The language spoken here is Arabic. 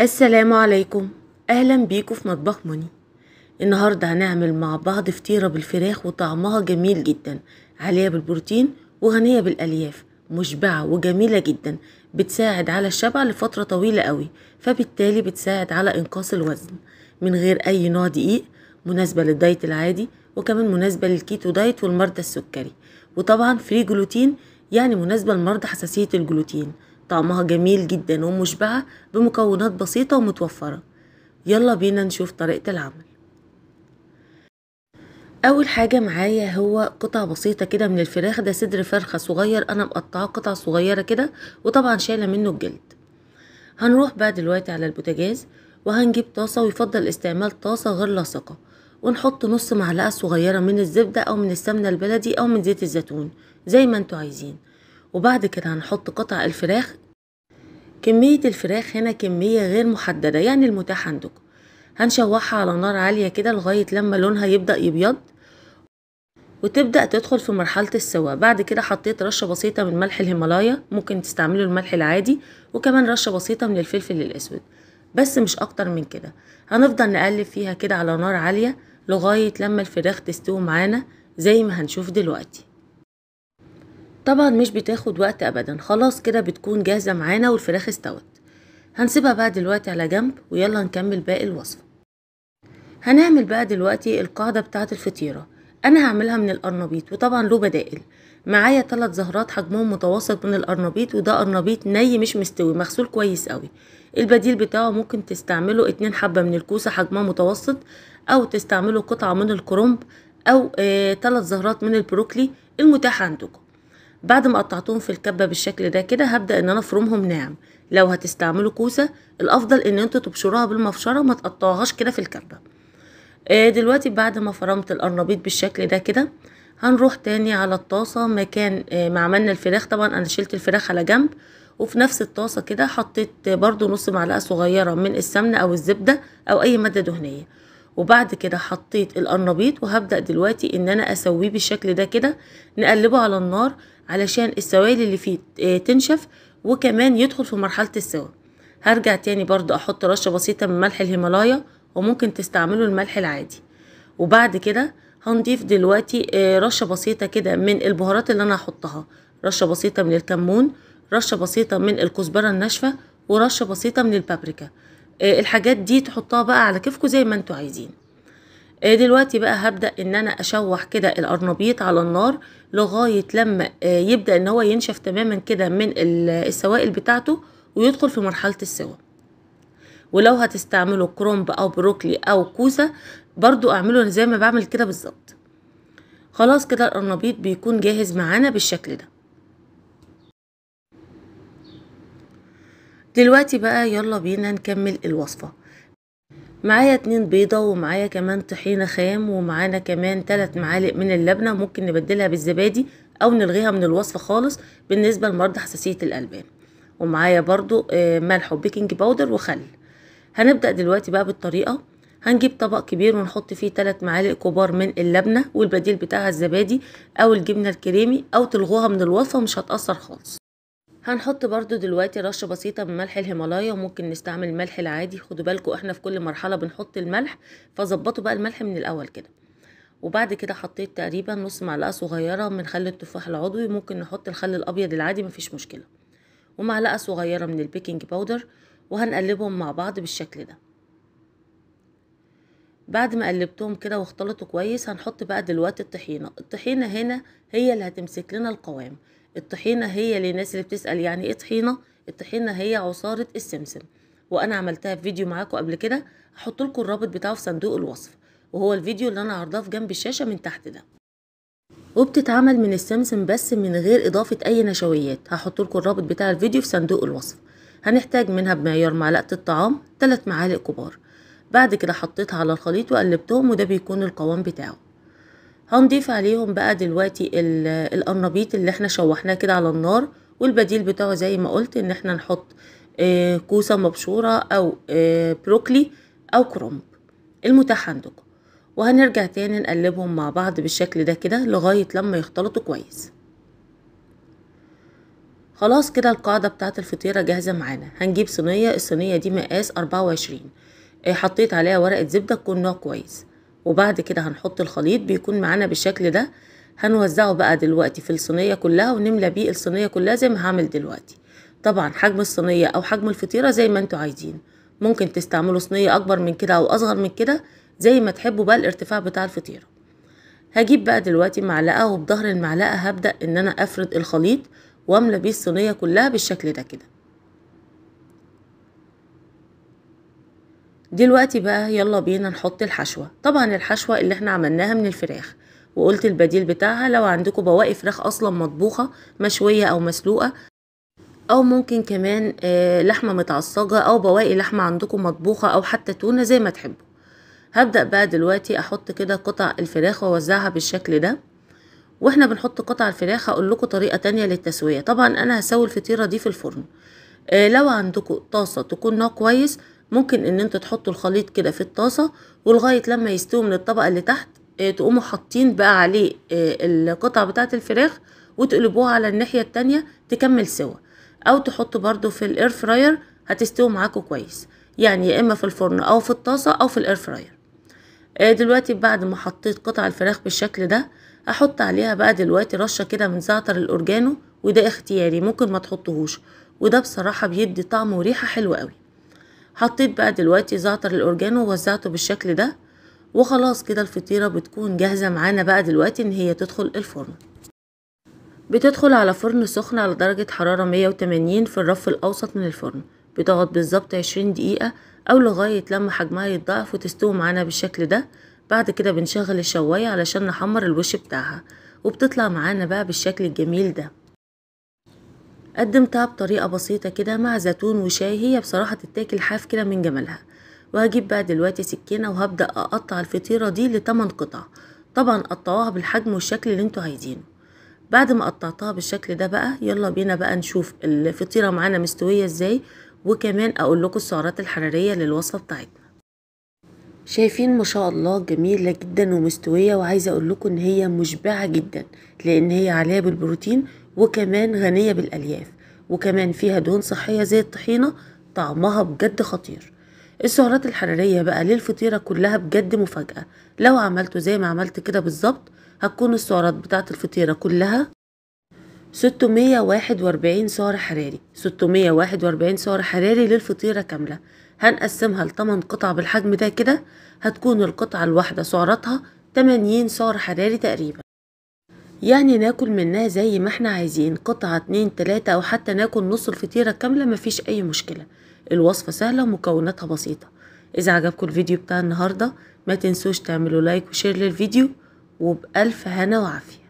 السلام عليكم اهلا بيكم في مطبخ موني النهارده هنعمل مع بعض فطيره بالفراخ وطعمها جميل جدا عاليه بالبروتين وغنيه بالالياف مشبعه وجميله جدا بتساعد على الشبع لفتره طويله قوي فبالتالي بتساعد على انقاص الوزن من غير اي نوع دقيق مناسبه للدايت العادي وكمان مناسبه للكيتو دايت والمرضى السكري وطبعا فري جلوتين يعني مناسبه لمرضى حساسيه الجلوتين طعمها جميل جدا ومشبعة بمكونات بسيطة ومتوفرة يلا بينا نشوف طريقة العمل اول حاجة معايا هو قطع بسيطة كده من الفراخ ده صدر فرخة صغير انا مقطعه قطع صغيرة كده وطبعا شايلة منه الجلد هنروح بقى دلوقتي على البوتاجاز وهنجيب طاسة ويفضل استعمال طاسة غير لاصقة ونحط نص معلقة صغيرة من الزبدة او من السمنة البلدي او من زيت الزيتون زي ما انتوا عايزين وبعد كده هنحط قطع الفراخ كمية الفراخ هنا كمية غير محددة يعني المتاح عندك هنشوحها على نار عالية كده لغاية لما لونها يبدأ يبيض وتبدأ تدخل في مرحلة السوا بعد كده حطيت رشة بسيطة من ملح الهيمالايا ممكن تستعملوا الملح العادي وكمان رشة بسيطة من الفلفل الأسود بس مش أكتر من كده هنفضل نقلب فيها كده على نار عالية لغاية لما الفراخ تستوي معانا زي ما هنشوف دلوقتي طبعا مش بتاخد وقت ابدا خلاص كده بتكون جاهزة معانا والفراخ استوت هنسيبها بقى دلوقتي على جنب ويلا نكمل باقي الوصفة هنعمل بقى دلوقتي القاعدة بتاعة الفطيرة انا هعملها من القرنبيط وطبعا له بدائل معايا ثلاث زهرات حجمهم متوسط من القرنبيط وده قرنبيط ني مش مستوي مغسول كويس قوي البديل بتاعه ممكن تستعمله اتنين حبة من الكوسة حجمها متوسط او تستعمله قطعة من الكرنب او ثلاث آه زهرات من البروكلي المتاح عندكم بعد ما قطعتهم في الكبة بالشكل ده كده هبدأ ان انا افرمهم ناعم لو هتستعملوا كوسة الافضل ان انتوا تبشروها بالمفشرة ما تقطعوهاش كده في الكبة آه دلوقتي بعد ما فرمت القرنبيط بالشكل ده كده هنروح تاني على الطاسة مكان آه ما عملنا الفراخ طبعا انا شلت الفراخ على جنب وفي نفس الطاسة كده حطيت برضو نص معلقة صغيرة من السمنة او الزبدة او اي مادة دهنية وبعد كده حطيت القرنبيط وهبدأ دلوقتي ان انا اسويه بالشكل ده كده نقلبه على النار علشان السوائل اللي فيه آه، تنشف وكمان يدخل في مرحلة السوا هرجع تاني برضو احط رشة بسيطة من ملح الهيمالايا وممكن تستعملوا الملح العادي وبعد كده هنضيف دلوقتي آه، رشة بسيطة كده من البهارات اللي انا هحطها رشة بسيطة من الكمون رشة بسيطة من الكزبرة الناشفة ورشة بسيطة من البابريكا آه، الحاجات دي تحطها بقى على كيفكم زي ما انتوا عايزين آه، دلوقتي بقى هبدأ ان انا اشوح كده القرنبيط على النار لغاية لما آه، يبدأ ان هو ينشف تماما كده من السوائل بتاعته ويدخل في مرحلة السوا ولو هتستعملوا كرومب او بروكلي او كوسة برضو اعمله زي ما بعمل كده بالظبط خلاص كده القرنبيط بيكون جاهز معانا بالشكل ده دلوقتي بقى يلا بينا نكمل الوصفة معايا اتنين بيضة ومعايا كمان طحينة خام ومعانا كمان تلات معالق من اللبنة ممكن نبدلها بالزبادي او نلغيها من الوصفة خالص بالنسبة لمرضى حساسية الألبان ومعايا برضو آه، ملح وبيكنج باودر وخل هنبدأ دلوقتي بقى بالطريقة هنجيب طبق كبير ونحط فيه تلات معالق كبار من اللبنة والبديل بتاعها الزبادي او الجبنة الكريمي او تلغوها من الوصفة مش هتأثر خالص هنحط برضو دلوقتي رشة بسيطة من ملح الهيمالايا وممكن نستعمل الملح العادي خدوا بالكم احنا في كل مرحلة بنحط الملح فظبطوا بقى الملح من الاول كده وبعد كده حطيت تقريبا نص معلقة صغيرة من خل التفاح العضوي ممكن نحط الخل الابيض العادي مفيش مشكلة ومعلقة صغيرة من البيكنج باودر وهنقلبهم مع بعض بالشكل ده بعد ما قلبتهم كده واختلطوا كويس هنحط بقى دلوقتي الطحينة الطحينة هنا هي اللي هتمسك لنا القوام الطحينه هي للناس اللي بتسال يعني ايه طحينه الطحينه هي عصاره السمسم وانا عملتها في فيديو معاكم قبل كده هحط لكم الرابط بتاعه في صندوق الوصف وهو الفيديو اللي انا عرضاه في جنب الشاشه من تحت ده وبتتعمل من السمسم بس من غير اضافه اي نشويات هحط لكم الرابط بتاع الفيديو في صندوق الوصف هنحتاج منها بمعيار معلقه الطعام 3 معالق كبار بعد كده حطيتها على الخليط وقلبتهم وده بيكون القوام بتاعه هنضيف عليهم بقى دلوقتي القرنبيط اللي احنا شوحناه كده على النار والبديل بتاعه زي ما قلت ان احنا نحط آه، كوسة مبشورة او آه، بروكلي او كرومب المتاح عندكم وهنرجع تاني نقلبهم مع بعض بالشكل ده كده لغاية لما يختلطوا كويس خلاص كده القاعدة بتاعت الفطيرة جاهزة معانا هنجيب صينية الصينية دي مقاس 24 آه، حطيت عليها ورقة زبدة تكون نوع كويس وبعد كده هنحط الخليط بيكون معانا بالشكل ده هنوزعه بقى دلوقتي في الصينية كلها ونملى بيه الصينية كلها زي ما هعمل دلوقتي طبعا حجم الصينية او حجم الفطيرة زي ما انتوا عايزين ممكن تستعملوا صينية اكبر من كده او اصغر من كده زي ما تحبوا بقى الارتفاع بتاع الفطيرة هجيب بقى دلوقتي معلقة وبظهر المعلقة هبدأ ان انا افرد الخليط واملى بيه الصينية كلها بالشكل ده كده دلوقتي بقى يلا بينا نحط الحشوة طبعا الحشوة اللي احنا عملناها من الفراخ وقلت البديل بتاعها لو عندكم بواقي فراخ اصلا مطبوخة مشوية او مسلوقة او ممكن كمان آه، لحمة متعصجة او بواقي لحمة عندكم مطبوخة او حتى تونة زي ما تحبوا هبدأ بقى دلوقتي احط كده قطع الفراخ واوزعها بالشكل ده واحنا بنحط قطع الفراخ هقول لكم طريقة تانية للتسوية طبعا انا هسوي الفطيرة دي في الفرن آه، لو عندكم طاسة تكون نوع كويس ممكن ان انت تحطوا الخليط كده في الطاسة ولغاية لما يستوي من الطبقة اللي تحت آه، تقوموا حاطين بقى عليه آه، القطع بتاعة الفراخ وتقلبوها على الناحية التانية تكمل سوا او تحطوا برضو في الاير فراير هتستوي معاكوا كويس يعني يا اما في الفرن او في الطاسة او في الاير فراير آه، دلوقتي بعد ما حطيت قطع الفراخ بالشكل ده هحط عليها بقى دلوقتي رشة كده من زعتر الاورجانو وده اختياري ممكن ما تحطهوش وده بصراحة بيدي طعم وريحة حلوة قوي حطيت بقى دلوقتي زعتر الاورجانو ووزعته بالشكل ده وخلاص كده الفطيرة بتكون جاهزة معانا بقى دلوقتي ان هي تدخل الفرن بتدخل على فرن سخن على درجة حرارة 180 في الرف الاوسط من الفرن بتقعد بالظبط 20 دقيقة او لغاية لما حجمها يتضاعف وتستوي معانا بالشكل ده بعد كده بنشغل الشواية علشان نحمر الوش بتاعها وبتطلع معانا بقى بالشكل الجميل ده قدمتها بطريقة بسيطة كده مع زيتون وشاي هي بصراحة تتاكل حاف كده من جمالها وهجيب بقى دلوقتي سكينة وهبدأ أقطع الفطيرة دي لتمن قطع طبعا قطعوها بالحجم والشكل اللي انتوا عايزينه بعد ما قطعتها بالشكل ده بقى يلا بينا بقى نشوف الفطيرة معانا مستوية ازاي وكمان اقول لكم السعرات الحرارية للوصفة بتاعتنا شايفين ما شاء الله جميلة جدا ومستوية وعايزة اقول لكم ان هي مشبعة جدا لان هي عليها بالبروتين وكمان غنية بالألياف وكمان فيها دهون صحية زي الطحينة طعمها بجد خطير السعرات الحرارية بقى للفطيرة كلها بجد مفاجأة لو عملته زي ما عملت كده بالظبط هتكون السعرات بتاعة الفطيرة كلها 641 سعر حراري 641 سعر حراري للفطيرة كاملة هنقسمها لتمن قطع بالحجم ده كده هتكون القطعة الواحدة سعراتها 80 سعر حراري تقريبا يعني ناكل منها زي ما احنا عايزين قطعة اتنين تلاتة او حتى ناكل نص الفطيرة كاملة مفيش اي مشكلة الوصفة سهلة ومكوناتها بسيطة اذا عجبكم الفيديو بتاع النهاردة ما تنسوش تعملوا لايك وشير للفيديو وبألف هنا وعافية